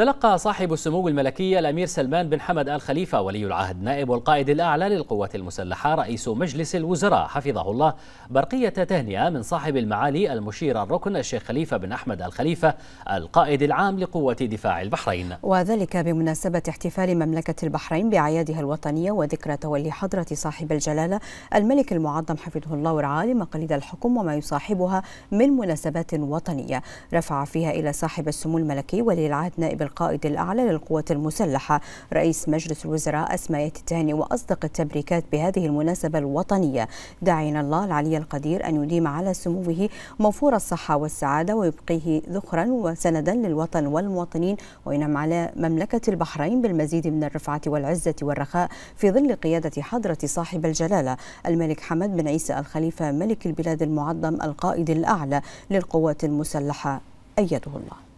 تلقى صاحب السمو الملكي الأمير سلمان بن حمد آل خليفة ولي العهد نائب القائد الأعلى للقوات المسلحة رئيس مجلس الوزراء حفظه الله برقية تهنئة من صاحب المعالي المشير الركن الشيخ خليفة بن أحمد آل خليفة القائد العام لقوة دفاع البحرين وذلك بمناسبة احتفال مملكة البحرين بأعيادها الوطنية وذكرى تولي حضرة صاحب الجلالة الملك المعظم حفظه الله ورعاه لمقاليد الحكم وما يصاحبها من مناسبات وطنية رفع فيها إلى صاحب السمو الملكي ولي العهد نائب القائد الأعلى للقوات المسلحة رئيس مجلس الوزراء أسمى التهني وأصدق التبريكات بهذه المناسبة الوطنية داعيا الله العلي القدير أن يديم على سموه موفور الصحة والسعادة ويبقيه ذخرا وسندا للوطن والمواطنين وينعم على مملكة البحرين بالمزيد من الرفعة والعزة والرخاء في ظل قيادة حضرة صاحب الجلالة الملك حمد بن عيسى الخليفة ملك البلاد المعظم القائد الأعلى للقوات المسلحة أيده الله